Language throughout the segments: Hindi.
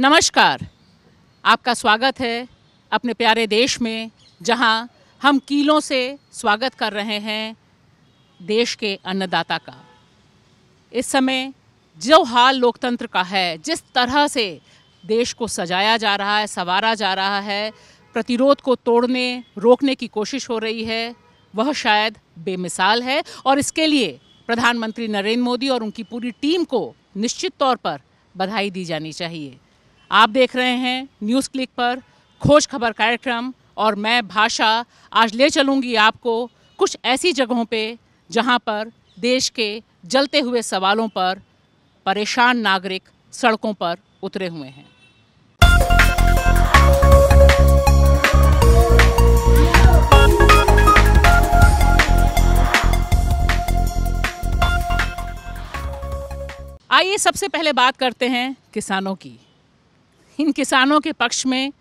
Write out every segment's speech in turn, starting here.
नमस्कार आपका स्वागत है अपने प्यारे देश में जहां हम कीलों से स्वागत कर रहे हैं देश के अन्नदाता का इस समय जो हाल लोकतंत्र का है जिस तरह से देश को सजाया जा रहा है संवारा जा रहा है प्रतिरोध को तोड़ने रोकने की कोशिश हो रही है वह शायद बेमिसाल है और इसके लिए प्रधानमंत्री नरेंद्र मोदी और उनकी पूरी टीम को निश्चित तौर पर बधाई दी जानी चाहिए आप देख रहे हैं न्यूज़ क्लिक पर खोज खबर कार्यक्रम और मैं भाषा आज ले चलूँगी आपको कुछ ऐसी जगहों पे जहाँ पर देश के जलते हुए सवालों पर परेशान नागरिक सड़कों पर उतरे हुए हैं आइए सबसे पहले बात करते हैं किसानों की इन किसानों के पक्ष में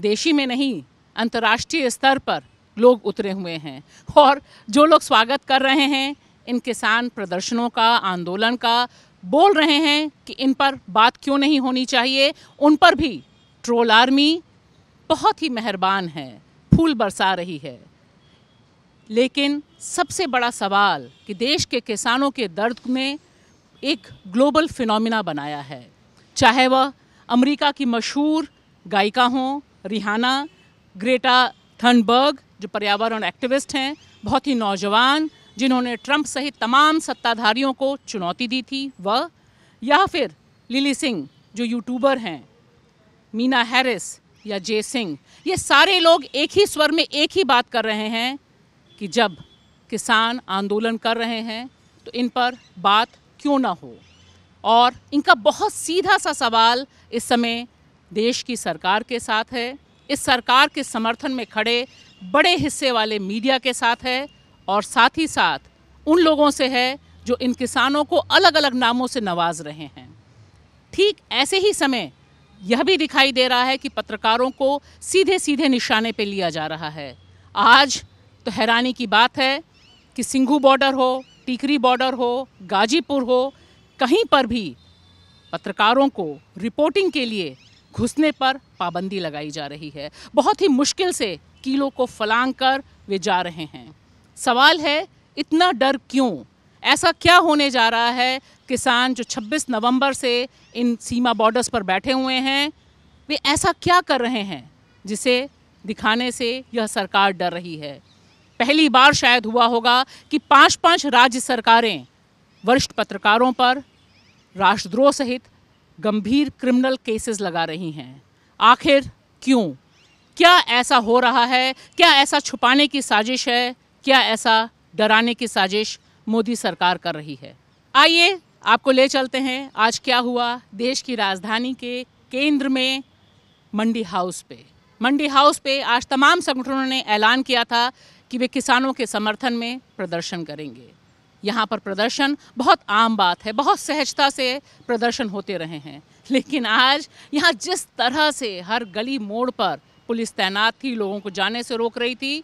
देशी में नहीं अंतर्राष्ट्रीय स्तर पर लोग उतरे हुए हैं और जो लोग स्वागत कर रहे हैं इन किसान प्रदर्शनों का आंदोलन का बोल रहे हैं कि इन पर बात क्यों नहीं होनी चाहिए उन पर भी ट्रोल आर्मी बहुत ही मेहरबान है फूल बरसा रही है लेकिन सबसे बड़ा सवाल कि देश के किसानों के दर्द में एक ग्लोबल फिनोमिना बनाया है चाहे वह अमेरिका की मशहूर गायिका हों रिहाना ग्रेटा थनबर्ग जो पर्यावरण एक्टिविस्ट हैं बहुत ही नौजवान जिन्होंने ट्रंप सहित तमाम सत्ताधारियों को चुनौती दी थी व या फिर लिली सिंह जो यूट्यूबर हैं मीना हैरिस या जे सिंह ये सारे लोग एक ही स्वर में एक ही बात कर रहे हैं कि जब किसान आंदोलन कर रहे हैं तो इन पर बात क्यों ना हो और इनका बहुत सीधा सा सवाल इस समय देश की सरकार के साथ है इस सरकार के समर्थन में खड़े बड़े हिस्से वाले मीडिया के साथ है और साथ ही साथ उन लोगों से है जो इन किसानों को अलग अलग नामों से नवाज रहे हैं ठीक ऐसे ही समय यह भी दिखाई दे रहा है कि पत्रकारों को सीधे सीधे निशाने पर लिया जा रहा है आज तो हैरानी की बात है कि सिंघू बॉर्डर हो टीकरी बॉर्डर हो गाजीपुर हो कहीं पर भी पत्रकारों को रिपोर्टिंग के लिए घुसने पर पाबंदी लगाई जा रही है बहुत ही मुश्किल से कीलों को फलांग कर वे जा रहे हैं सवाल है इतना डर क्यों ऐसा क्या होने जा रहा है किसान जो 26 नवंबर से इन सीमा बॉर्डर्स पर बैठे हुए हैं वे ऐसा क्या कर रहे हैं जिसे दिखाने से यह सरकार डर रही है पहली बार शायद हुआ होगा कि पांच पांच राज्य सरकारें वरिष्ठ पत्रकारों पर राष्ट्रद्रोह सहित गंभीर क्रिमिनल केसेस लगा रही हैं आखिर क्यों क्या ऐसा हो रहा है क्या ऐसा छुपाने की साजिश है क्या ऐसा डराने की साजिश मोदी सरकार कर रही है आइए आपको ले चलते हैं आज क्या हुआ देश की राजधानी के केंद्र में मंडी हाउस पे मंडी हाउस पे आज तमाम संगठनों ने ऐलान किया था कि वे किसानों के समर्थन में प्रदर्शन करेंगे यहाँ पर प्रदर्शन बहुत आम बात है बहुत सहजता से प्रदर्शन होते रहे हैं लेकिन आज यहाँ जिस तरह से हर गली मोड़ पर पुलिस तैनात थी लोगों को जाने से रोक रही थी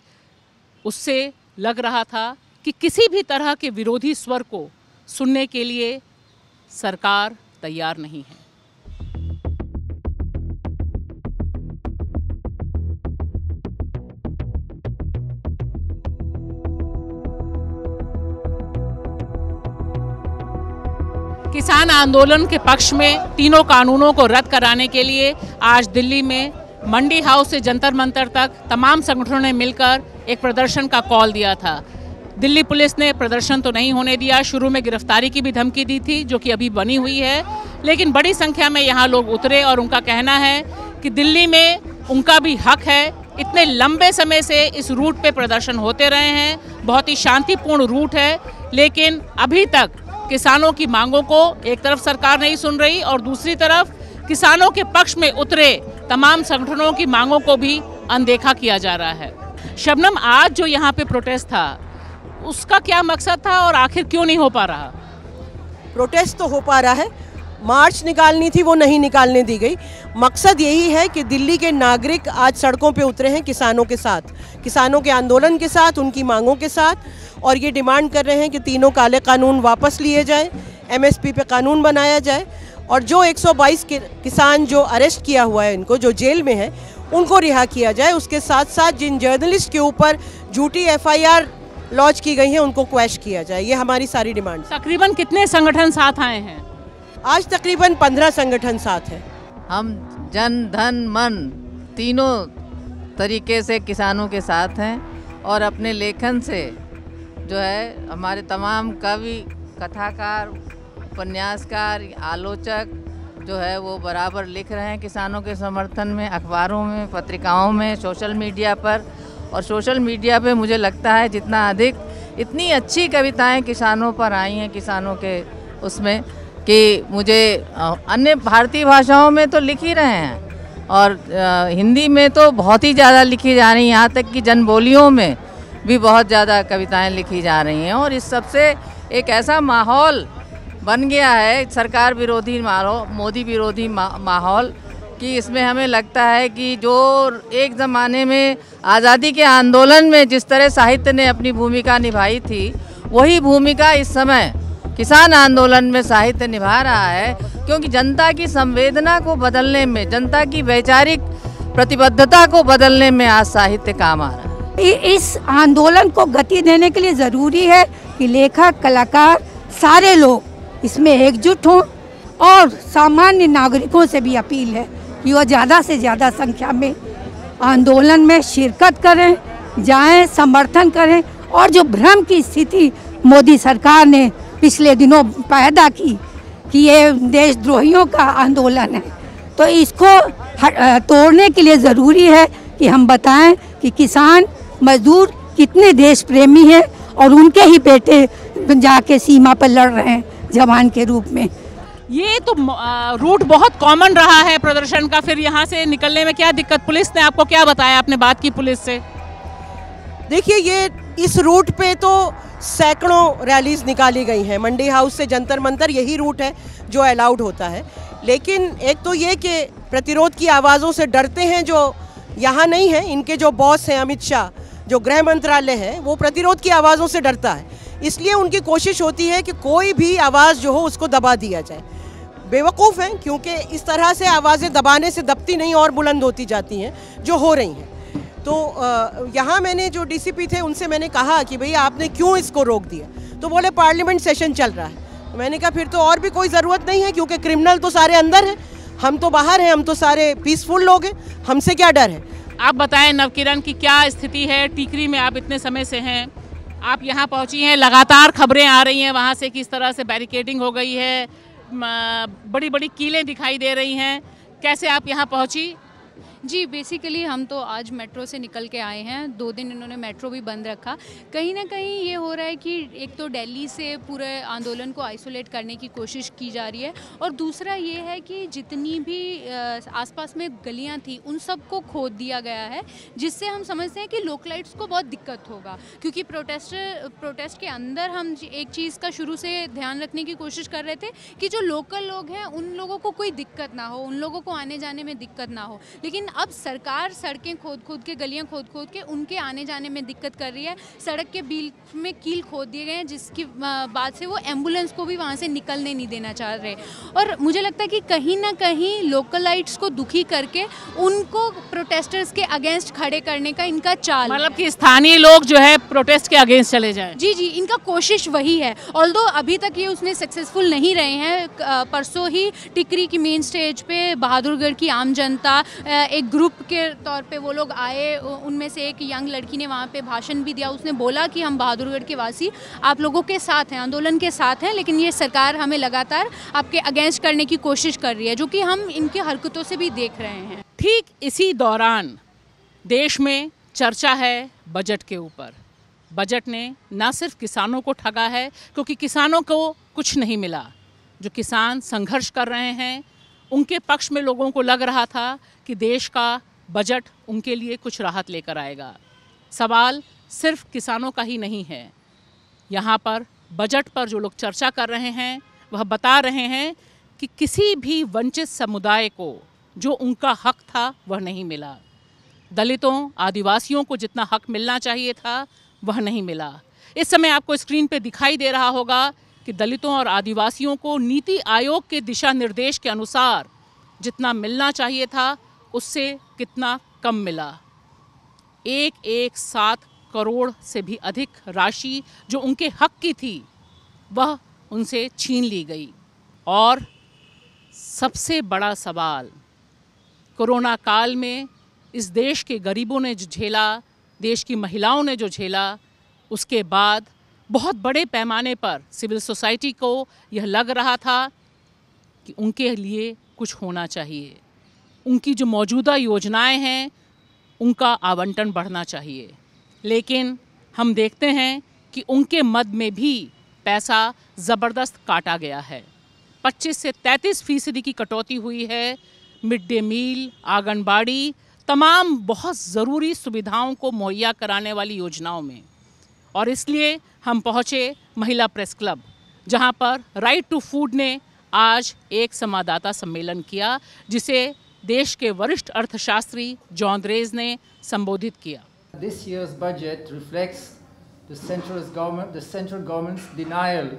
उससे लग रहा था कि किसी भी तरह के विरोधी स्वर को सुनने के लिए सरकार तैयार नहीं है किसान आंदोलन के पक्ष में तीनों कानूनों को रद्द कराने के लिए आज दिल्ली में मंडी हाउस से जंतर मंतर तक तमाम संगठनों ने मिलकर एक प्रदर्शन का कॉल दिया था दिल्ली पुलिस ने प्रदर्शन तो नहीं होने दिया शुरू में गिरफ्तारी की भी धमकी दी थी जो कि अभी बनी हुई है लेकिन बड़ी संख्या में यहाँ लोग उतरे और उनका कहना है कि दिल्ली में उनका भी हक है इतने लंबे समय से इस रूट पर प्रदर्शन होते रहे हैं बहुत ही शांतिपूर्ण रूट है लेकिन अभी तक किसानों की मांगों को एक तरफ सरकार नहीं सुन रही और दूसरी तरफ किसानों के पक्ष में उतरे तमाम संगठनों की मांगों को भी अनदेखा किया जा रहा है शबनम आज जो यहाँ पे प्रोटेस्ट था उसका क्या मकसद था और आखिर क्यों नहीं हो पा रहा प्रोटेस्ट तो हो पा रहा है मार्च निकालनी थी वो नहीं निकालने दी गई मकसद यही है कि दिल्ली के नागरिक आज सड़कों पे उतरे हैं किसानों के साथ किसानों के आंदोलन के साथ उनकी मांगों के साथ और ये डिमांड कर रहे हैं कि तीनों काले कानून वापस लिए जाएं एमएसपी पे कानून बनाया जाए और जो 122 किसान जो अरेस्ट किया हुआ है इनको जो जेल में है उनको रिहा किया जाए उसके साथ साथ जिन जर्नलिस्ट के ऊपर झूठी एफ लॉन्च की गई है उनको क्वैश किया जाए ये हमारी सारी डिमांड तकरीबन कितने संगठन साथ आए हैं आज तकरीबन पंद्रह संगठन साथ हैं हम जन धन मन तीनों तरीके से किसानों के साथ हैं और अपने लेखन से जो है हमारे तमाम कवि कथाकार उपन्यासकार आलोचक जो है वो बराबर लिख रहे हैं किसानों के समर्थन में अखबारों में पत्रिकाओं में सोशल मीडिया पर और सोशल मीडिया पे मुझे लगता है जितना अधिक इतनी अच्छी कविताएं किसानों पर आई हैं किसानों के उसमें कि मुझे अन्य भारतीय भाषाओं में तो लिख ही रहे हैं और हिंदी में तो बहुत ही ज़्यादा लिखी जा रही हैं यहाँ तक कि जन बोलियों में भी बहुत ज़्यादा कविताएं लिखी जा रही हैं और इस सबसे एक ऐसा माहौल बन गया है सरकार विरोधी मोदी विरोधी मा, माहौल कि इसमें हमें लगता है कि जो एक ज़माने में आज़ादी के आंदोलन में जिस तरह साहित्य ने अपनी भूमिका निभाई थी वही भूमिका इस समय किसान आंदोलन में साहित्य निभा रहा है क्योंकि जनता की संवेदना को बदलने में जनता की वैचारिक प्रतिबद्धता को बदलने में आज साहित्य काम आ रहा है इस आंदोलन को गति देने के लिए ज़रूरी है कि लेखक कलाकार सारे लोग इसमें एकजुट हों और सामान्य नागरिकों से भी अपील है कि वह ज़्यादा से ज़्यादा संख्या में आंदोलन में शिरकत करें जाएं समर्थन करें और जो भ्रम की स्थिति मोदी सरकार ने पिछले दिनों पैदा की कि ये देशद्रोहियों का आंदोलन है तो इसको तोड़ने के लिए ज़रूरी है कि हम बताएं कि किसान मजदूर कितने देश प्रेमी हैं और उनके ही बेटे जाके सीमा पर लड़ रहे हैं जवान के रूप में ये तो रूट बहुत कॉमन रहा है प्रदर्शन का फिर यहाँ से निकलने में क्या दिक्कत पुलिस ने आपको क्या बताया आपने बात की पुलिस से देखिए ये इस रूट पे तो सैकड़ों रैलीज निकाली गई हैं मंडी हाउस से जंतर मंतर यही रूट है जो अलाउड होता है लेकिन एक तो ये कि प्रतिरोध की आवाज़ों से डरते हैं जो यहाँ नहीं हैं इनके जो बॉस हैं अमित शाह जो गृह मंत्रालय है वो प्रतिरोध की आवाज़ों से डरता है इसलिए उनकी कोशिश होती है कि कोई भी आवाज़ जो हो उसको दबा दिया जाए बेवकूफ़ हैं क्योंकि इस तरह से आवाज़ें दबाने से दबती नहीं और बुलंद होती जाती हैं जो हो रही हैं तो यहाँ मैंने जो डीसीपी थे उनसे मैंने कहा कि भई आपने क्यों इसको रोक दिया तो बोले पार्लियामेंट सेशन चल रहा है तो मैंने कहा फिर तो और भी कोई ज़रूरत नहीं है क्योंकि क्रिमिनल तो सारे अंदर हैं हम तो बाहर हैं हम तो सारे पीसफुल लोग हैं हमसे क्या डर है आप बताएं नवकिरण की क्या स्थिति है टीकरी में आप इतने समय से हैं आप यहाँ पहुँची हैं लगातार खबरें आ रही हैं वहाँ से किस तरह से बैरिकेडिंग हो गई है बड़ी बड़ी कीलें दिखाई दे रही हैं कैसे आप यहाँ पहुँची जी बेसिकली हम तो आज मेट्रो से निकल के आए हैं दो दिन इन्होंने मेट्रो भी बंद रखा कहीं ना कहीं ये हो रहा है कि एक तो दिल्ली से पूरे आंदोलन को आइसोलेट करने की कोशिश की जा रही है और दूसरा ये है कि जितनी भी आसपास में गलियां थी उन सबको खोद दिया गया है जिससे हम समझते हैं कि लोकलाइट्स को बहुत दिक्कत होगा क्योंकि प्रोटेस्ट प्रोटेस्ट के अंदर हम एक चीज़ का शुरू से ध्यान रखने की कोशिश कर रहे थे कि जो लोकल लोग हैं उन लोगों को कोई दिक्कत ना हो उन लोगों को आने जाने में दिक्कत ना हो लेकिन अब सरकार सड़कें खोद खोद के गलियां खोद खोद के उनके आने जाने में दिक्कत कर रही है सड़क के बीच में कील खोद दिए गए हैं जिसकी बात से वो एम्बुलेंस को भी वहाँ से निकलने नहीं देना चाह रहे और मुझे लगता है कि कहीं ना कहीं लोकल लाइट्स को दुखी करके उनको प्रोटेस्टर्स के अगेंस्ट खड़े करने का इनका चाल मतलब कि स्थानीय लोग जो है प्रोटेस्ट के अगेंस्ट चले जाए जी जी इनका कोशिश वही है ऑल अभी तक ये उसने सक्सेसफुल नहीं रहे हैं परसों ही टिकरी की मेन स्टेज पे बहादुरगढ़ की आम जनता एक एक ग्रुप के तौर पे वो लोग आए उनमें से एक यंग लड़की ने वहाँ पे भाषण भी दिया उसने बोला कि हम बहादुरगढ़ के वासी आप लोगों के साथ हैं आंदोलन के साथ हैं लेकिन ये सरकार हमें लगातार आपके अगेंस्ट करने की कोशिश कर रही है जो कि हम इनकी हरकतों से भी देख रहे हैं ठीक इसी दौरान देश में चर्चा है बजट के ऊपर बजट ने ना सिर्फ किसानों को ठगा है क्योंकि किसानों को कुछ नहीं मिला जो किसान संघर्ष कर रहे हैं उनके पक्ष में लोगों को लग रहा था कि देश का बजट उनके लिए कुछ राहत लेकर आएगा सवाल सिर्फ किसानों का ही नहीं है यहाँ पर बजट पर जो लोग चर्चा कर रहे हैं वह बता रहे हैं कि किसी भी वंचित समुदाय को जो उनका हक था वह नहीं मिला दलितों आदिवासियों को जितना हक मिलना चाहिए था वह नहीं मिला इस समय आपको स्क्रीन पे दिखाई दे रहा होगा कि दलितों और आदिवासियों को नीति आयोग के दिशा निर्देश के अनुसार जितना मिलना चाहिए था उससे कितना कम मिला एक एक सात करोड़ से भी अधिक राशि जो उनके हक की थी वह उनसे छीन ली गई और सबसे बड़ा सवाल कोरोना काल में इस देश के गरीबों ने जो झेला देश की महिलाओं ने जो झेला उसके बाद बहुत बड़े पैमाने पर सिविल सोसाइटी को यह लग रहा था कि उनके लिए कुछ होना चाहिए उनकी जो मौजूदा योजनाएं हैं उनका आवंटन बढ़ना चाहिए लेकिन हम देखते हैं कि उनके मद में भी पैसा ज़बरदस्त काटा गया है 25 से 33 फीसदी की कटौती हुई है मिड डे मील आंगनबाड़ी तमाम बहुत ज़रूरी सुविधाओं को मुहैया कराने वाली योजनाओं में और इसलिए हम पहुँचे महिला प्रेस क्लब जहाँ पर राइट टू फूड ने आज एक संवाददाता सम्मेलन किया जिसे देश के वरिष्ठ अर्थशास्त्री जॉन रेज ने संबोधित किया this year's budget reflects the central government the central government's denial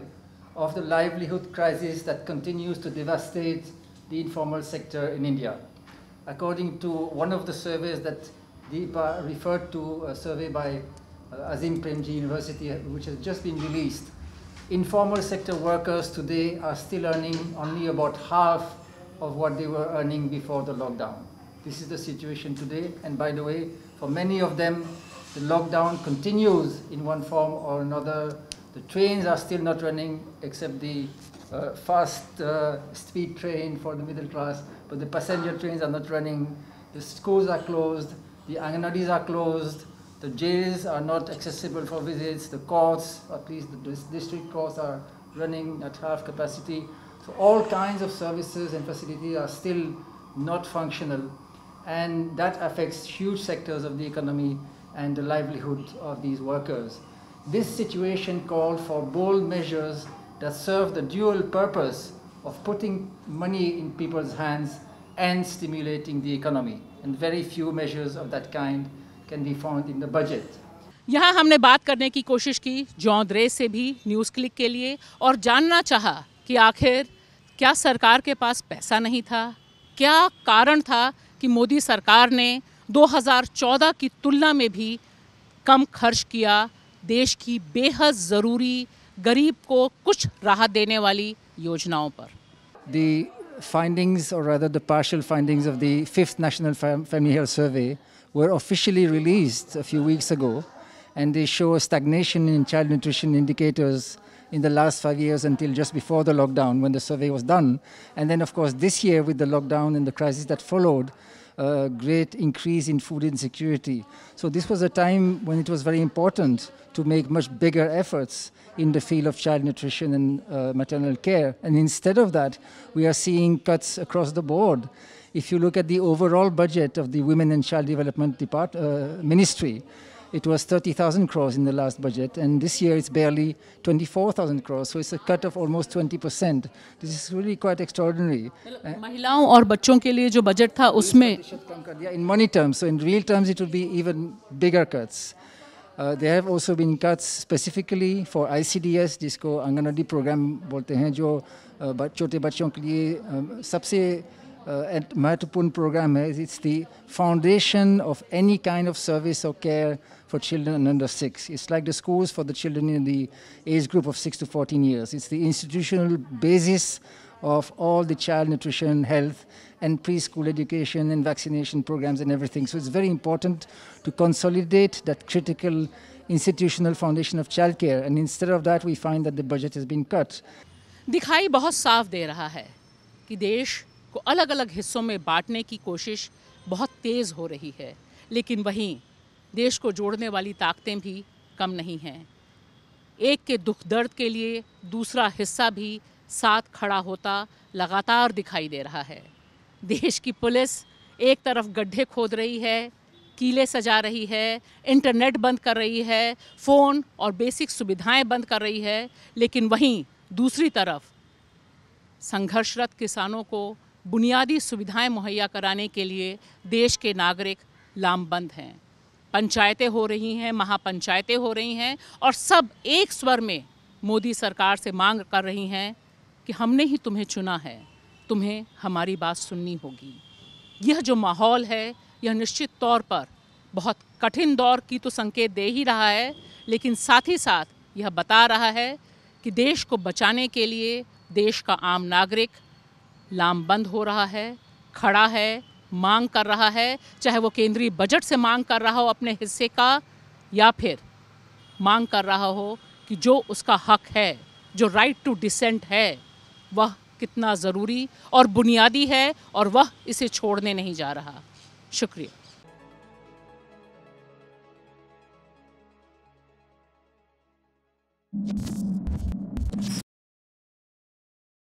of the livelihood crisis that continues to devastate the informal sector in India according to one of the surveys that Deepa referred to survey by Uh, Azim Premji University, which has just been released, informal sector workers today are still earning only about half of what they were earning before the lockdown. This is the situation today, and by the way, for many of them, the lockdown continues in one form or another. The trains are still not running, except the uh, fast uh, speed train for the middle class, but the passenger trains are not running. The schools are closed, the anganadis are closed, the jails are not accessible for visits, the courts, at least the district courts are running at half capacity. So all kinds of services and facilities are still not functional and that affects huge sectors of the economy and the livelihood of these workers. This situation called for bold measures that serve the dual purpose of putting money in people's hands and stimulating the economy. And very few measures of that kind can be found in the budget. यहाँ हमने बात करने की कोशिश की जौंदरे से भी न्यूज़ क्लिक के लिए और जानना चाहा कि आखिर क्या सरकार के पास पैसा नहीं था क्या कारण था कि मोदी सरकार ने 2014 की तुलना में भी कम खर्च किया देश की बेहद ज़रूरी गरीब को कुछ राहत देने वाली योजनाओं पर findings, or rather the partial findings of the fifth National Fam Family Health Survey, were officially released a few weeks ago, and they show stagnation in child nutrition indicators in the last five years until just before the lockdown when the survey was done. And then, of course, this year with the lockdown and the crisis that followed, uh, great increase in food insecurity. So this was a time when it was very important to make much bigger efforts in the field of child nutrition and uh, maternal care. And instead of that, we are seeing cuts across the board. If you look at the overall budget of the Women and Child Development Depart uh, Ministry, it was 30,000 crores in the last budget, and this year it's barely 24,000 crores. So it's a cut of almost 20%. This is really quite extraordinary. in money terms, so in real terms it would be even bigger cuts. Uh, there have also been cuts specifically for ICDS which is called program, हैं जो uh, छोटे बच्चों के uh, at Matupun program is eh, it's the foundation of any kind of service or care for children under six. It's like the schools for the children in the age group of six to 14 years. It's the institutional basis of all the child nutrition, health, and preschool education and vaccination programs and everything. So it's very important to consolidate that critical institutional foundation of childcare. And instead of that, we find that the budget has been cut. दिखाई बहुत साफ दे रहा है कि देश को अलग अलग हिस्सों में बांटने की कोशिश बहुत तेज़ हो रही है लेकिन वहीं देश को जोड़ने वाली ताकतें भी कम नहीं हैं एक के दुख दर्द के लिए दूसरा हिस्सा भी साथ खड़ा होता लगातार दिखाई दे रहा है देश की पुलिस एक तरफ गड्ढे खोद रही है कीले सजा रही है इंटरनेट बंद कर रही है फ़ोन और बेसिक सुविधाएं बंद कर रही है लेकिन वहीं दूसरी तरफ संघर्षरत किसानों को बुनियादी सुविधाएं मुहैया कराने के लिए देश के नागरिक लामबंद हैं पंचायतें हो रही हैं महापंचायतें हो रही हैं और सब एक स्वर में मोदी सरकार से मांग कर रही हैं कि हमने ही तुम्हें चुना है तुम्हें हमारी बात सुननी होगी यह जो माहौल है यह निश्चित तौर पर बहुत कठिन दौर की तो संकेत दे ही रहा है लेकिन साथ ही साथ यह बता रहा है कि देश को बचाने के लिए देश का आम नागरिक लामबंद हो रहा है खड़ा है मांग कर रहा है चाहे वो केंद्रीय बजट से मांग कर रहा हो अपने हिस्से का या फिर मांग कर रहा हो कि जो उसका हक है जो राइट टू डिसेंट है वह कितना ज़रूरी और बुनियादी है और वह इसे छोड़ने नहीं जा रहा शुक्रिया you